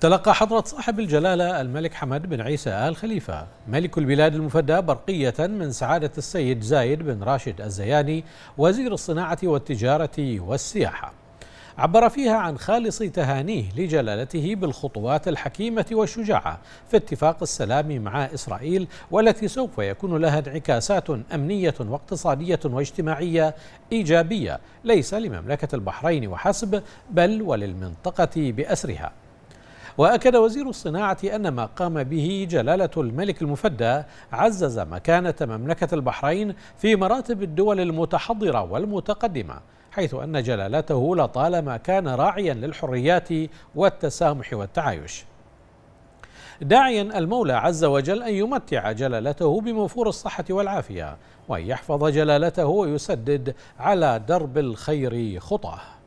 تلقى حضرة صاحب الجلالة الملك حمد بن عيسى آل خليفة ملك البلاد المفدى برقية من سعادة السيد زايد بن راشد الزياني وزير الصناعة والتجارة والسياحة عبر فيها عن خالص تهانيه لجلالته بالخطوات الحكيمة والشجاعة في اتفاق السلام مع إسرائيل والتي سوف يكون لها انعكاسات أمنية واقتصادية واجتماعية إيجابية ليس لمملكة البحرين وحسب بل وللمنطقة بأسرها وأكد وزير الصناعة أن ما قام به جلالة الملك المفدى عزز مكانة مملكة البحرين في مراتب الدول المتحضرة والمتقدمة حيث أن جلالته لطالما كان راعيا للحريات والتسامح والتعايش داعيا المولى عز وجل أن يمتع جلالته بموفور الصحة والعافية وأن يحفظ جلالته ويسدد على درب الخير خطاه